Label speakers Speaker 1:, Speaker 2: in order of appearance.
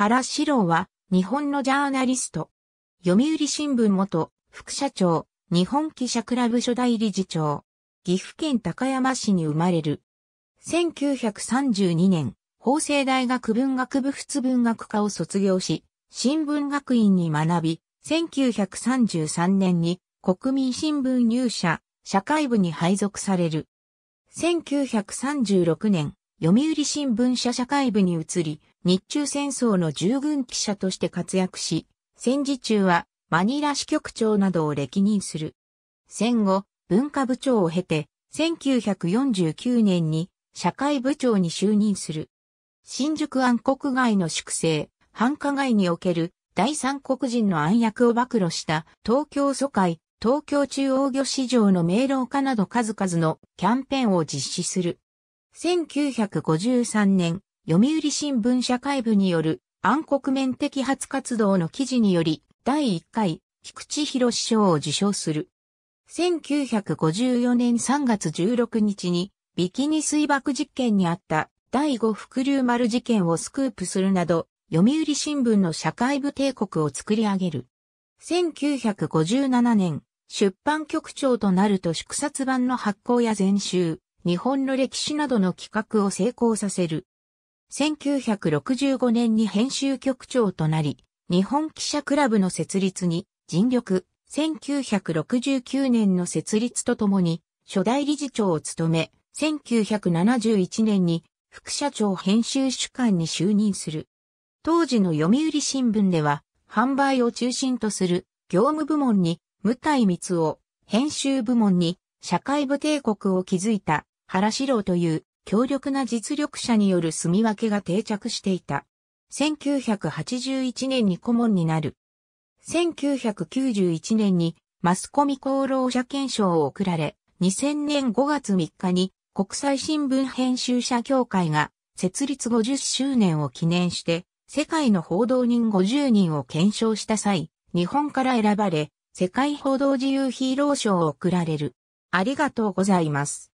Speaker 1: 原史郎は、日本のジャーナリスト。読売新聞元、副社長、日本記者クラブ初代理事長。岐阜県高山市に生まれる。1932年、法政大学文学部仏文学科を卒業し、新聞学院に学び、1933年に国民新聞入社、社会部に配属される。1936年、読売新聞社社会部に移り、日中戦争の従軍記者として活躍し、戦時中はマニラ支局長などを歴任する。戦後、文化部長を経て、1949年に社会部長に就任する。新宿暗黒街の粛清、繁華街における第三国人の暗躍を暴露した東京疎開、東京中央魚市場の明朗化など数々のキャンペーンを実施する。1953年、読売新聞社会部による暗黒面摘発活動の記事により、第1回、菊池博賞を受賞する。1954年3月16日に、ビキニ水爆実験にあった第5伏流丸事件をスクープするなど、読売新聞の社会部帝国を作り上げる。1957年、出版局長となると祝冊版の発行や全集、日本の歴史などの企画を成功させる。1965年に編集局長となり、日本記者クラブの設立に尽力、1969年の設立とともに初代理事長を務め、1971年に副社長編集主幹に就任する。当時の読売新聞では、販売を中心とする業務部門に、無体密を、編集部門に、社会部帝国を築いた原四郎という強力な実力者による住み分けが定着していた。1981年に顧問になる。1991年にマスコミ功労者検証を贈られ、2000年5月3日に国際新聞編集者協会が設立50周年を記念して世界の報道人50人を検証した際、日本から選ばれ世界報道自由ヒーロー賞を贈られる。ありがとうございます。